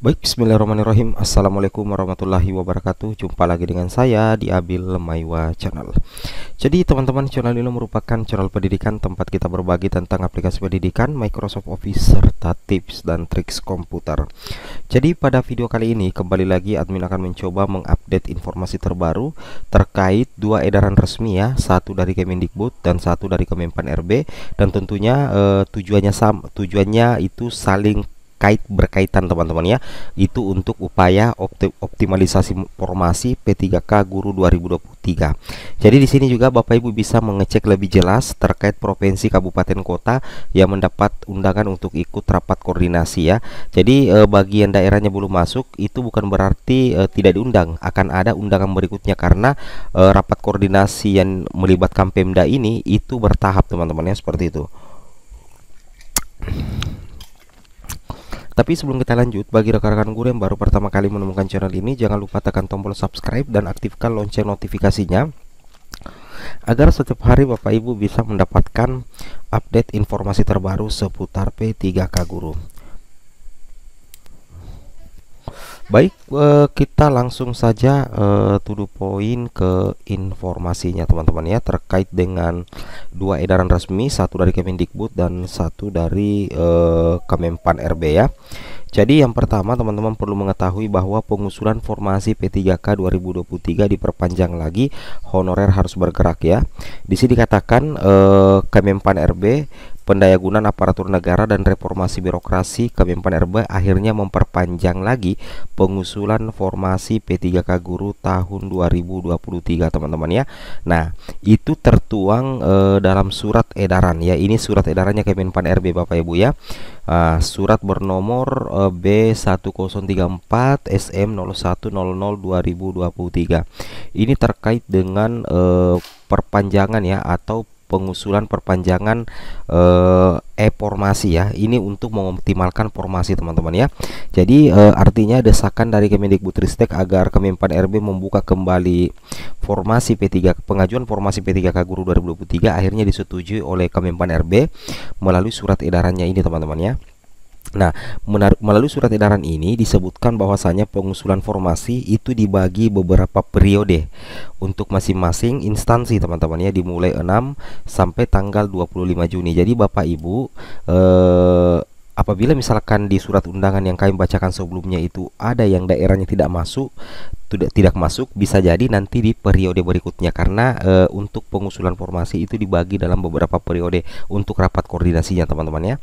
Baik, bismillahirrahmanirrahim Assalamualaikum warahmatullahi wabarakatuh Jumpa lagi dengan saya di Abil Maiwa Channel Jadi teman-teman, channel ini merupakan channel pendidikan Tempat kita berbagi tentang aplikasi pendidikan Microsoft Office serta tips dan triks komputer Jadi pada video kali ini Kembali lagi admin akan mencoba mengupdate informasi terbaru Terkait dua edaran resmi ya Satu dari Kemendikbud dan satu dari Kemenpan RB Dan tentunya eh, tujuannya sama Tujuannya itu saling kait berkaitan teman-teman ya itu untuk upaya opti optimalisasi formasi P3K Guru 2023 jadi di sini juga Bapak Ibu bisa mengecek lebih jelas terkait provinsi kabupaten kota yang mendapat undangan untuk ikut rapat koordinasi ya jadi e, bagian daerahnya belum masuk itu bukan berarti e, tidak diundang akan ada undangan berikutnya karena e, rapat koordinasi yang melibatkan Pemda ini itu bertahap teman-teman ya seperti itu Tapi sebelum kita lanjut, bagi rekan-rekan guru yang baru pertama kali menemukan channel ini, jangan lupa tekan tombol subscribe dan aktifkan lonceng notifikasinya agar setiap hari Bapak Ibu bisa mendapatkan update informasi terbaru seputar P3K Guru. Baik, eh, kita langsung saja eh, to the ke informasinya teman-teman ya terkait dengan dua edaran resmi, satu dari Kemendikbud dan satu dari eh, Kemenpan RB ya. Jadi yang pertama teman-teman perlu mengetahui bahwa pengusulan formasi P3K 2023 diperpanjang lagi, honorer harus bergerak ya. Di sini dikatakan eh, Kemenpan RB Pendayagunaan aparatur negara dan reformasi birokrasi Kemenpan RB akhirnya memperpanjang lagi pengusulan formasi P3K Guru tahun 2023 teman-teman ya. Nah, itu tertuang e, dalam surat edaran ya. Ini surat edarannya Kemenpan RB Bapak Ibu ya. Uh, surat bernomor uh, B1034 SM 01002023 Ini terkait dengan uh, perpanjangan ya atau pengusulan perpanjangan eh, e-formasi ya. Ini untuk mengoptimalkan formasi teman-teman ya. Jadi uh, artinya desakan dari Kemendikbudristek agar Kemenpan RB membuka kembali formasi P3 pengajuan formasi P3K Guru 2023 akhirnya disetujui oleh Kemenpan RB melalui surat edarannya ini teman-teman ya. Nah, melalui surat edaran ini disebutkan bahwasanya pengusulan formasi itu dibagi beberapa periode untuk masing-masing instansi teman-teman ya dimulai 6 sampai tanggal 25 Juni. Jadi Bapak Ibu eh apabila misalkan di surat undangan yang kami bacakan sebelumnya itu ada yang daerahnya tidak masuk, tidak tidak masuk bisa jadi nanti di periode berikutnya karena e, untuk pengusulan formasi itu dibagi dalam beberapa periode untuk rapat koordinasinya teman-teman ya.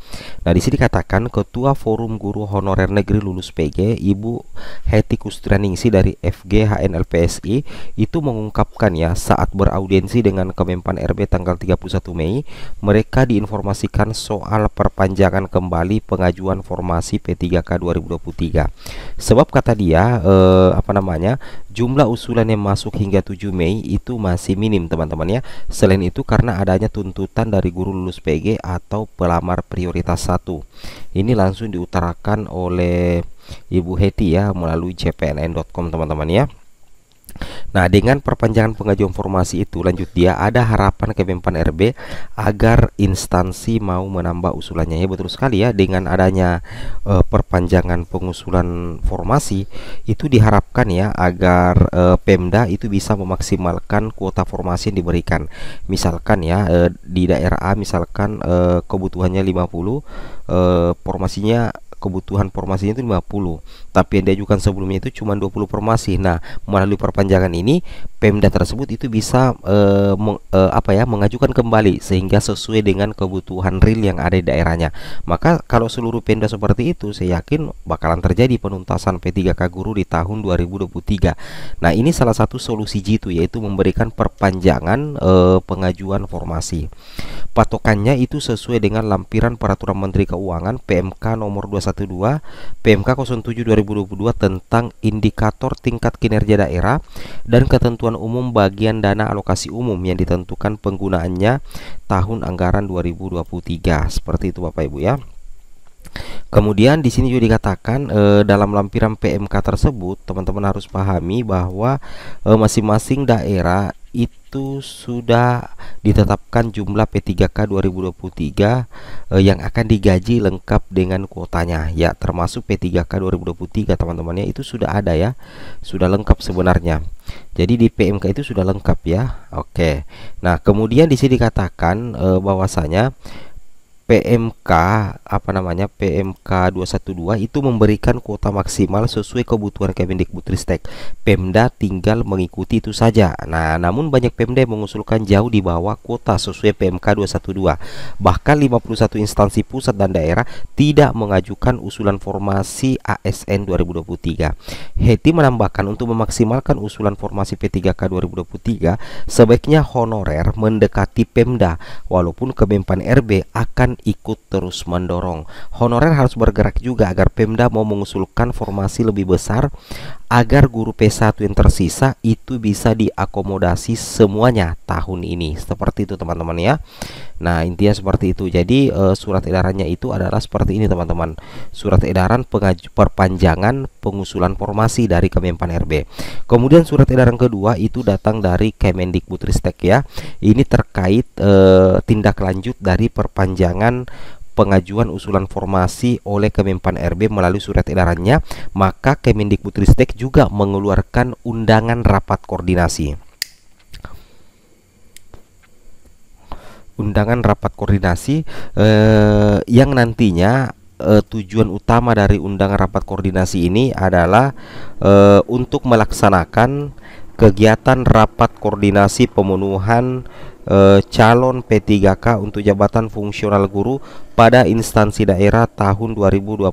Nah di sini katakan ketua forum guru honorer negeri lulus PG Ibu Heti Kustraningsi dari FG HNLPSI itu mengungkapkan ya saat beraudiensi dengan Kemenpan RB tanggal 31 Mei mereka diinformasikan soal perpanjangan kembali pengajuan formasi P3K 2023. Sebab kata dia e, apa namanya jumlah usulan yang masuk hingga 7 Mei itu masih minim teman-teman ya. Selain itu karena adanya tuntutan dari guru lulus PG atau pelamar prioritas satu Ini langsung diutarakan oleh Ibu Heti ya melalui cpnn.com teman-teman ya. Nah, dengan perpanjangan pengajuan formasi itu, lanjut dia ada harapan Kemenpan RB agar instansi mau menambah usulannya. Ya betul sekali ya, dengan adanya e, perpanjangan pengusulan formasi itu diharapkan ya agar e, Pemda itu bisa memaksimalkan kuota formasi yang diberikan. Misalkan ya e, di daerah A misalkan e, kebutuhannya 50, e, formasinya kebutuhan formasinya itu 50 tapi yang diajukan sebelumnya itu cuma 20 formasi nah melalui perpanjangan ini Pemda tersebut itu bisa e, meng, e, apa ya mengajukan kembali sehingga sesuai dengan kebutuhan real yang ada di daerahnya. Maka kalau seluruh Pemda seperti itu saya yakin bakalan terjadi penuntasan P3K guru di tahun 2023. Nah, ini salah satu solusi jitu yaitu memberikan perpanjangan e, pengajuan formasi. Patokannya itu sesuai dengan lampiran peraturan Menteri Keuangan PMK nomor 212 PMK 07 2022 tentang indikator tingkat kinerja daerah dan ketentuan kebutuhan umum bagian dana alokasi umum yang ditentukan penggunaannya tahun anggaran 2023. Seperti itu Bapak Ibu ya. Kemudian di sini juga dikatakan e, dalam lampiran PMK tersebut teman-teman harus pahami bahwa eh, masing-masing e, daerah itu sudah ditetapkan jumlah P3K 2023 eh, yang akan digaji lengkap dengan kuotanya ya termasuk P3K 2023 teman-temannya itu sudah ada ya sudah lengkap sebenarnya jadi di PMK itu sudah lengkap ya Oke Nah kemudian di sini dikatakan eh, bahwasanya PMK apa namanya PMK 212 itu memberikan kuota maksimal sesuai kebutuhan Kemendikbudristek. Pemda tinggal mengikuti itu saja. Nah, namun banyak Pemda yang mengusulkan jauh di bawah kuota sesuai PMK 212. Bahkan 51 instansi pusat dan daerah tidak mengajukan usulan formasi ASN 2023. Heti menambahkan untuk memaksimalkan usulan formasi P3K 2023, sebaiknya honorer mendekati Pemda walaupun Kemenpan RB akan ikut terus mendorong. Honorer harus bergerak juga agar Pemda mau mengusulkan formasi lebih besar agar guru P1 yang tersisa itu bisa diakomodasi semuanya tahun ini seperti itu teman-teman ya Nah intinya seperti itu jadi e, surat edarannya itu adalah seperti ini teman-teman surat edaran perpanjangan pengusulan formasi dari Kemenpan RB kemudian surat edaran kedua itu datang dari Kemendikbudristek ya ini terkait e, tindak lanjut dari perpanjangan pengajuan usulan formasi oleh Kemenpan RB melalui surat edarannya, maka Kemendikbudristek juga mengeluarkan undangan rapat koordinasi. Undangan rapat koordinasi eh, yang nantinya eh, tujuan utama dari undangan rapat koordinasi ini adalah eh, untuk melaksanakan kegiatan rapat koordinasi pemenuhan eh, calon P3K untuk jabatan fungsional guru pada instansi daerah tahun 2023.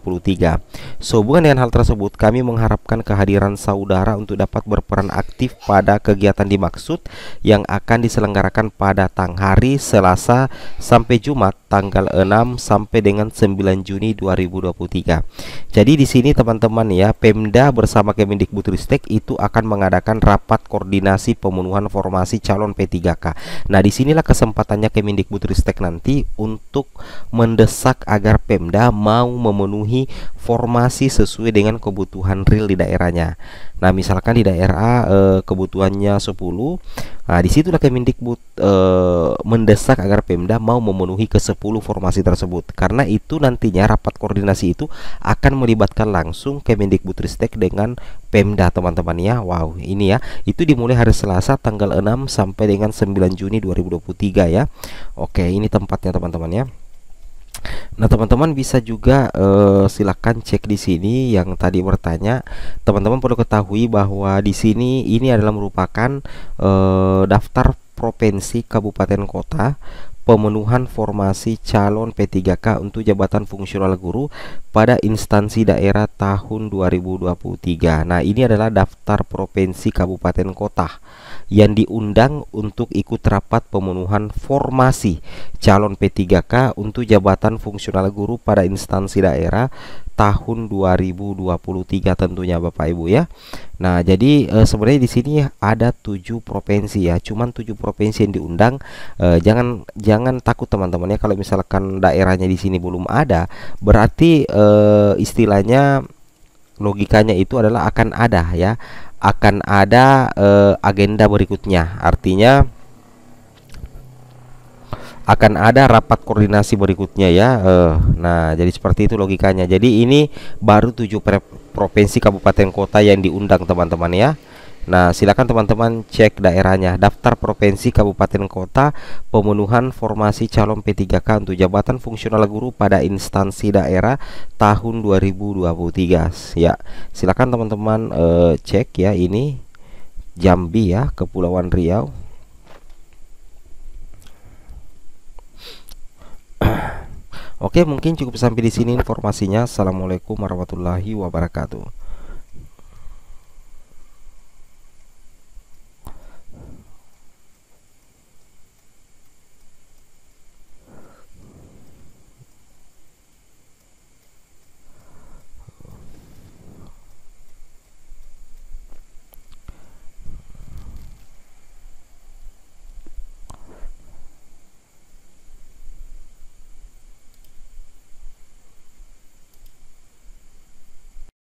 Sehubungan dengan hal tersebut, kami mengharapkan kehadiran saudara untuk dapat berperan aktif pada kegiatan dimaksud yang akan diselenggarakan pada tang hari Selasa sampai Jumat tanggal 6 sampai dengan 9 Juni 2023. Jadi di sini teman-teman ya, Pemda bersama Kemendikbudristek itu akan mengadakan rapat koordinasi pemenuhan formasi calon P3K. Nah, disinilah kesempatannya Kemendikbudristek nanti untuk men mendesak agar Pemda mau memenuhi formasi sesuai dengan kebutuhan real di daerahnya. Nah, misalkan di daerah A eh, kebutuhannya 10, nah situlah Kemendikbud e, mendesak agar Pemda mau memenuhi ke 10 formasi tersebut. Karena itu nantinya rapat koordinasi itu akan melibatkan langsung Kemendikbudristek dengan Pemda teman-teman ya. Wow, ini ya. Itu dimulai hari Selasa tanggal 6 sampai dengan 9 Juni 2023 ya. Oke, ini tempatnya teman-teman ya. Nah, teman-teman bisa juga uh, eh, silahkan cek di sini yang tadi bertanya. Teman-teman perlu ketahui bahwa di sini ini adalah merupakan uh, daftar provinsi kabupaten kota pemenuhan formasi calon P3K untuk jabatan fungsional guru pada instansi daerah tahun 2023. Nah, ini adalah daftar provinsi kabupaten kota yang diundang untuk ikut rapat pemenuhan formasi calon P3K untuk jabatan fungsional guru pada instansi daerah tahun 2023 tentunya Bapak Ibu ya. Nah, jadi e, sebenarnya di sini ada tujuh provinsi ya. Cuman tujuh provinsi yang diundang. E, jangan jangan takut teman-teman ya kalau misalkan daerahnya di sini belum ada, berarti e, istilahnya logikanya itu adalah akan ada ya akan ada eh, agenda berikutnya artinya akan ada rapat koordinasi berikutnya ya. Eh, nah, jadi seperti itu logikanya. Jadi ini baru tujuh provinsi kabupaten kota yang diundang teman-teman ya. Nah, silakan teman-teman cek daerahnya, daftar provinsi, kabupaten, kota, pemenuhan formasi calon P3K untuk jabatan fungsional guru pada instansi daerah tahun 2023. Ya, silakan teman-teman eh, cek ya ini Jambi ya, Kepulauan Riau. Oke, mungkin cukup sampai di sini informasinya. Assalamualaikum warahmatullahi wabarakatuh.